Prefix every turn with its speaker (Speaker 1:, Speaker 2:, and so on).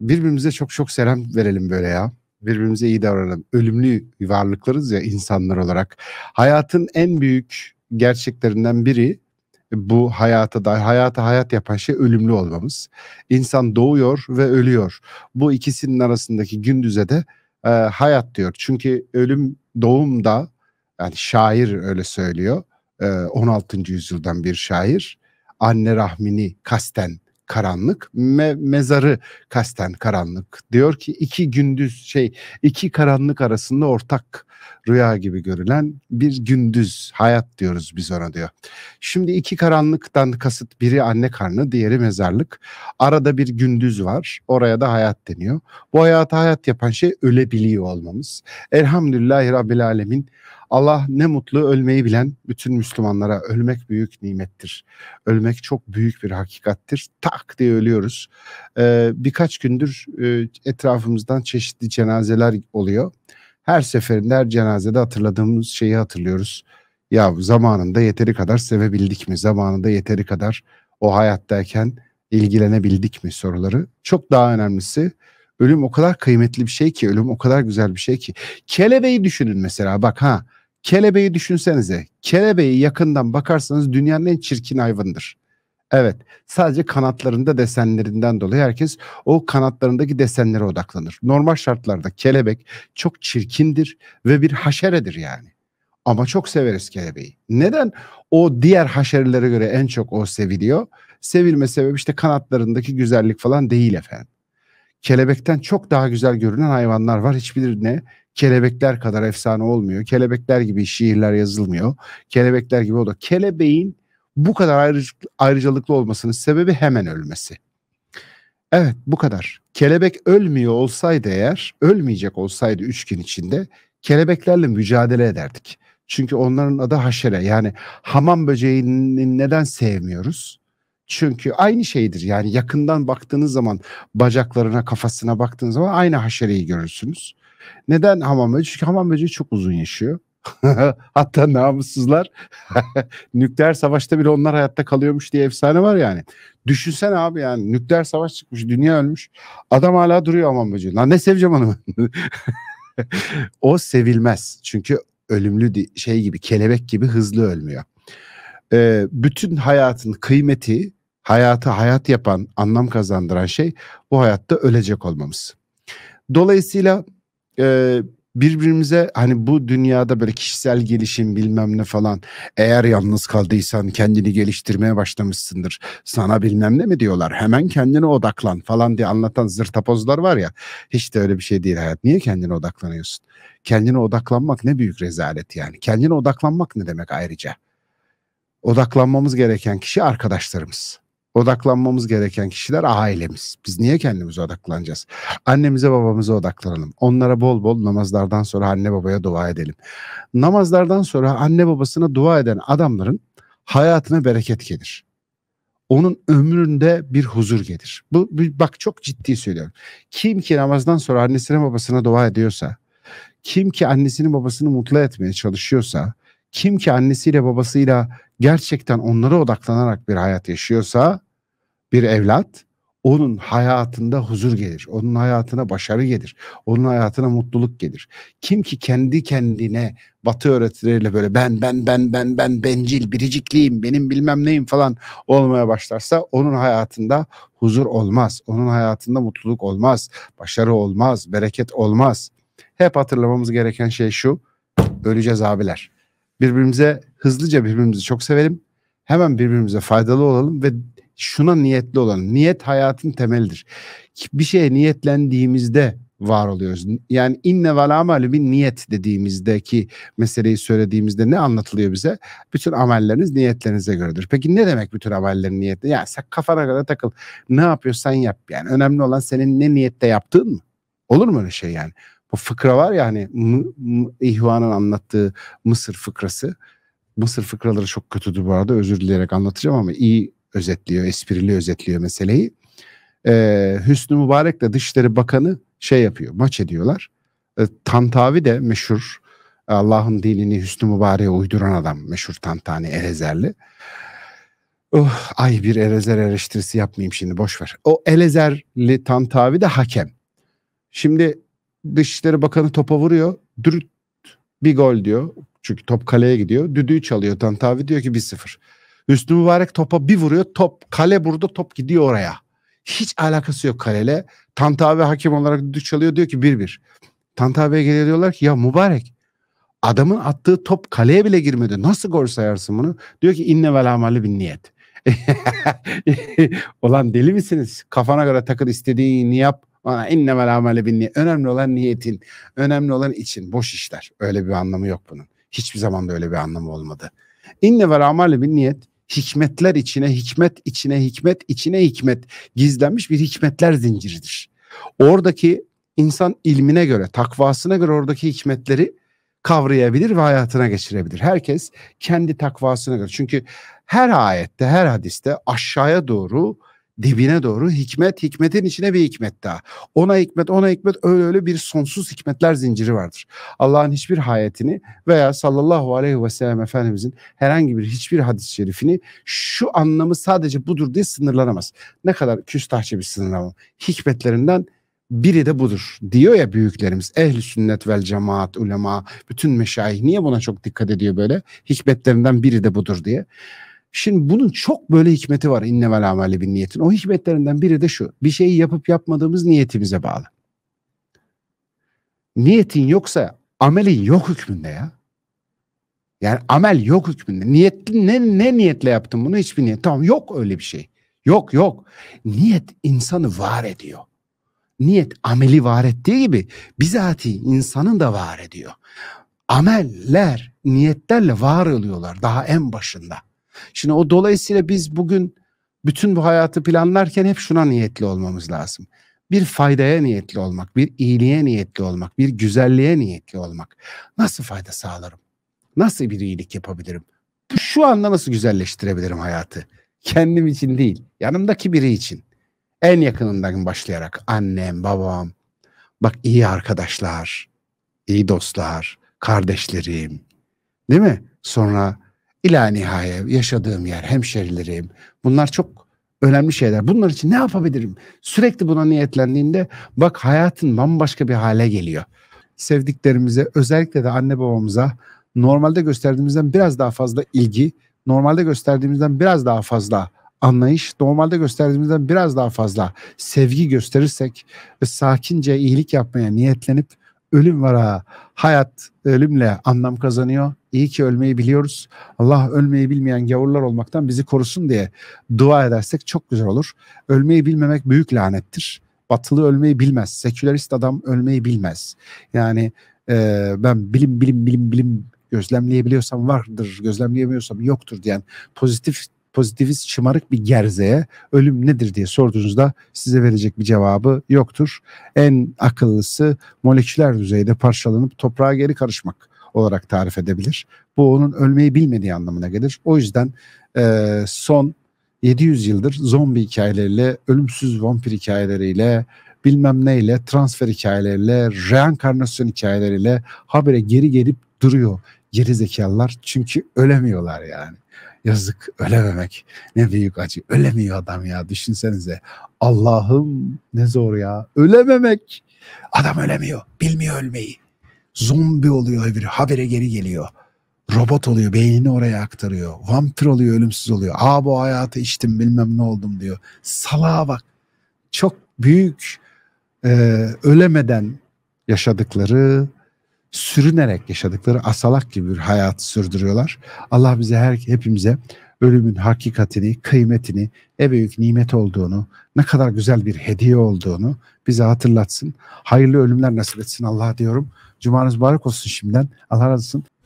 Speaker 1: birbirimize çok çok selam verelim böyle ya. Birbirimize iyi davranalım. Ölümlü varlıklarız ya insanlar olarak. Hayatın en büyük gerçeklerinden biri bu hayata da hayata hayat yapan şey ölümlü olmamız. İnsan doğuyor ve ölüyor. Bu ikisinin arasındaki gündüze de e, hayat diyor. Çünkü ölüm doğumda yani şair öyle söylüyor. E, 16. yüzyıldan bir şair anne rahmini kasten karanlık me, mezarı kasten karanlık diyor ki iki gündüz şey iki karanlık arasında ortak rüya gibi görülen bir gündüz hayat diyoruz biz ona diyor. Şimdi iki karanlıktan kasıt biri anne karnı diğeri mezarlık. Arada bir gündüz var oraya da hayat deniyor. Bu hayata hayat yapan şey ölebiliyor olmamız. Elhamdülillahi Rabbil Alemin Allah ne mutlu ölmeyi bilen bütün Müslümanlara ölmek büyük nimettir. Ölmek çok büyük bir hakikattir. Tak diye ölüyoruz. Ee, birkaç gündür e, etrafımızdan çeşitli cenazeler oluyor. Her seferinde her cenazede hatırladığımız şeyi hatırlıyoruz. Ya zamanında yeteri kadar sevebildik mi? Zamanında yeteri kadar o hayattayken ilgilenebildik mi soruları. Çok daha önemlisi ölüm o kadar kıymetli bir şey ki ölüm o kadar güzel bir şey ki. Kelebeği düşünün mesela bak ha Kelebeği düşünsenize. Kelebeği yakından bakarsanız dünyanın en çirkin hayvanıdır. Evet sadece kanatlarında desenlerinden dolayı herkes o kanatlarındaki desenlere odaklanır. Normal şartlarda kelebek çok çirkindir ve bir haşeredir yani. Ama çok severiz kelebeği. Neden? O diğer haşerilere göre en çok o seviliyor. Sevilme sebebi işte kanatlarındaki güzellik falan değil efendim. Kelebekten çok daha güzel görünen hayvanlar var. Hiçbirine kelebekler kadar efsane olmuyor. Kelebekler gibi şiirler yazılmıyor. Kelebekler gibi o da. Kelebeğin bu kadar ayrıcalıklı olmasının sebebi hemen ölmesi. Evet bu kadar. Kelebek ölmüyor olsaydı eğer, ölmeyecek olsaydı üç gün içinde kelebeklerle mücadele ederdik. Çünkü onların adı haşere yani hamam böceğini neden sevmiyoruz? Çünkü aynı şeydir yani yakından baktığınız zaman bacaklarına kafasına baktığınız zaman aynı haşereyi görürsünüz. Neden hamam böceği? Çünkü hamam böceği çok uzun yaşıyor. Hatta namussuzlar nükleer savaşta bile onlar hayatta kalıyormuş diye efsane var yani. Düşünsen abi yani nükleer savaş çıkmış, dünya ölmüş. Adam hala duruyor hamam böceği. Lan ne seveceğim onu o sevilmez. Çünkü ölümlü şey gibi, kelebek gibi hızlı ölmüyor. Ee, bütün hayatın kıymeti, hayatı hayat yapan, anlam kazandıran şey bu hayatta ölecek olmamız. Dolayısıyla e, birbirimize hani bu dünyada böyle kişisel gelişim bilmem ne falan eğer yalnız kaldıysan kendini geliştirmeye başlamışsındır sana bilmem ne mi diyorlar hemen kendine odaklan falan diye anlatan zırtapozlar var ya hiç de öyle bir şey değil hayat niye kendine odaklanıyorsun kendine odaklanmak ne büyük rezalet yani kendine odaklanmak ne demek ayrıca odaklanmamız gereken kişi arkadaşlarımız odaklanmamız gereken kişiler ailemiz. Biz niye kendimize odaklanacağız? Annemize babamıza odaklanalım. Onlara bol bol namazlardan sonra anne babaya dua edelim. Namazlardan sonra anne babasına dua eden adamların hayatına bereket gelir. Onun ömründe bir huzur gelir. Bu bak çok ciddi söylüyorum. Kim ki namazdan sonra annesine babasına dua ediyorsa, kim ki annesini babasını mutlu etmeye çalışıyorsa, kim ki annesiyle babasıyla gerçekten onlara odaklanarak bir hayat yaşıyorsa bir evlat onun hayatında huzur gelir. Onun hayatına başarı gelir. Onun hayatına mutluluk gelir. Kim ki kendi kendine batı öğretileriyle böyle ben ben ben ben ben bencil biricikliyim benim bilmem neyim falan olmaya başlarsa onun hayatında huzur olmaz. Onun hayatında mutluluk olmaz. Başarı olmaz. Bereket olmaz. Hep hatırlamamız gereken şey şu öleceğiz abiler birbirimize hızlıca birbirimizi çok sevelim. Hemen birbirimize faydalı olalım ve şuna niyetli olalım. Niyet hayatın temelidir. Bir şeye niyetlendiğimizde var oluyoruz. Yani inne vel amelü bin niyet dediğimizdeki meseleyi söylediğimizde ne anlatılıyor bize? Bütün amelleriniz niyetlerinize göredir. Peki ne demek bütün amellerin niyeti? Ya yani sen kafana kadar takıl. Ne yapıyorsan yap yani. Önemli olan senin ne niyette yaptığın mı? Olur mu öyle şey yani? Bu fıkra var ya hani İhvan'ın anlattığı Mısır fıkrası. Mısır fıkraları çok kötüdür bu arada özür dileyerek anlatacağım ama iyi özetliyor, esprili özetliyor meseleyi. Ee, Hüsnü Mübarek de Dışişleri Bakanı şey yapıyor, maç ediyorlar. Ee, Tantavi de meşhur Allah'ın dinini Hüsnü Mübarek'e uyduran adam meşhur Tantani Elezerli. Oh, ay bir Elezer eleştirisi yapmayayım şimdi boş ver. O Elezerli Tantavi de hakem. Şimdi Dışişleri Bakanı topa vuruyor. Dürüt bir gol diyor. Çünkü top kaleye gidiyor. Düdüğü çalıyor. Tantavi diyor ki 1-0. Hüsnü Mübarek topa bir vuruyor. Top kale burada top gidiyor oraya. Hiç alakası yok kaleyle. Tantavi hakim olarak düdük çalıyor diyor ki 1-1. Tantavi'ye geliyor diyorlar ki ya Mübarek adamın attığı top kaleye bile girmedi. Nasıl gol sayarsın bunu? Diyor ki inne vel amali bin niyet. Olan deli misiniz? Kafana göre takıl istediğini yap. Ona innevel amale binni. Önemli olan niyetin. Önemli olan için. Boş işler. Öyle bir anlamı yok bunun. Hiçbir zaman da öyle bir anlamı olmadı. İnne İnnevel amale bin niyet hikmetler içine hikmet içine hikmet içine hikmet gizlenmiş bir hikmetler zinciridir. Oradaki insan ilmine göre, takvasına göre oradaki hikmetleri kavrayabilir ve hayatına geçirebilir. Herkes kendi takvasına göre. Çünkü her ayette, her hadiste aşağıya doğru dibine doğru hikmet, hikmetin içine bir hikmet daha. Ona hikmet, ona hikmet öyle öyle bir sonsuz hikmetler zinciri vardır. Allah'ın hiçbir hayatını veya sallallahu aleyhi ve sellem Efendimizin herhangi bir hiçbir hadis-i şerifini şu anlamı sadece budur diye sınırlanamaz. Ne kadar küstahçe bir sınırlama. Hikmetlerinden biri de budur diyor ya büyüklerimiz ehli sünnet vel cemaat ulema bütün meşayih niye buna çok dikkat ediyor böyle hikmetlerinden biri de budur diye. Şimdi bunun çok böyle hikmeti var innevel ameli bin niyetin. O hikmetlerinden biri de şu. Bir şeyi yapıp yapmadığımız niyetimize bağlı. Niyetin yoksa amelin yok hükmünde ya. Yani amel yok hükmünde. Niyetli ne, ne niyetle yaptın bunu? Hiçbir niyet. Tamam yok öyle bir şey. Yok yok. Niyet insanı var ediyor. Niyet ameli var ettiği gibi bizatihi insanın da var ediyor. Ameller niyetlerle var oluyorlar daha en başında. Şimdi o dolayısıyla biz bugün bütün bu hayatı planlarken hep şuna niyetli olmamız lazım. Bir faydaya niyetli olmak, bir iyiliğe niyetli olmak, bir güzelliğe niyetli olmak. Nasıl fayda sağlarım? Nasıl bir iyilik yapabilirim? Şu anda nasıl güzelleştirebilirim hayatı? Kendim için değil, yanımdaki biri için. En yakınından başlayarak annem, babam, bak iyi arkadaşlar, iyi dostlar, kardeşlerim. Değil mi? Sonra ila nihaya yaşadığım yer, hemşerilerim bunlar çok önemli şeyler. Bunlar için ne yapabilirim? Sürekli buna niyetlendiğinde bak hayatın bambaşka bir hale geliyor. Sevdiklerimize özellikle de anne babamıza normalde gösterdiğimizden biraz daha fazla ilgi, normalde gösterdiğimizden biraz daha fazla anlayış, normalde gösterdiğimizden biraz daha fazla sevgi gösterirsek ve sakince iyilik yapmaya niyetlenip ölüm var ha, hayat ölümle anlam kazanıyor İyi ki ölmeyi biliyoruz. Allah ölmeyi bilmeyen gavurlar olmaktan bizi korusun diye dua edersek çok güzel olur. Ölmeyi bilmemek büyük lanettir. Batılı ölmeyi bilmez. Sekülerist adam ölmeyi bilmez. Yani e, ben bilim bilim bilim bilim gözlemleyebiliyorsam vardır, gözlemleyemiyorsam yoktur diyen pozitif pozitivist şımarık bir gerzeye ölüm nedir diye sorduğunuzda size verecek bir cevabı yoktur. En akıllısı moleküler düzeyde parçalanıp toprağa geri karışmak olarak tarif edebilir. Bu onun ölmeyi bilmediği anlamına gelir. O yüzden e, son 700 yıldır zombi hikayeleriyle, ölümsüz vampir hikayeleriyle, bilmem neyle, transfer hikayeleriyle, reenkarnasyon hikayeleriyle habire geri gelip duruyor geri zekalılar. Çünkü ölemiyorlar yani. Yazık ölememek ne büyük acı. Ölemiyor adam ya düşünsenize. Allah'ım ne zor ya. Ölememek. Adam ölemiyor. Bilmiyor ölmeyi. Zombi oluyor öbürü. Habere geri geliyor. Robot oluyor. Beynini oraya aktarıyor. Vampir oluyor. Ölümsüz oluyor. Aa bu hayatı içtim bilmem ne oldum diyor. Salağa bak. Çok büyük e, ölemeden yaşadıkları sürünerek yaşadıkları asalak gibi bir hayat sürdürüyorlar. Allah bize her hepimize ölümün hakikatini, kıymetini, en büyük nimet olduğunu, ne kadar güzel bir hediye olduğunu bize hatırlatsın. Hayırlı ölümler nasip etsin Allah diyorum. Cumanız mübarek olsun şimdiden. Allah razı olsun.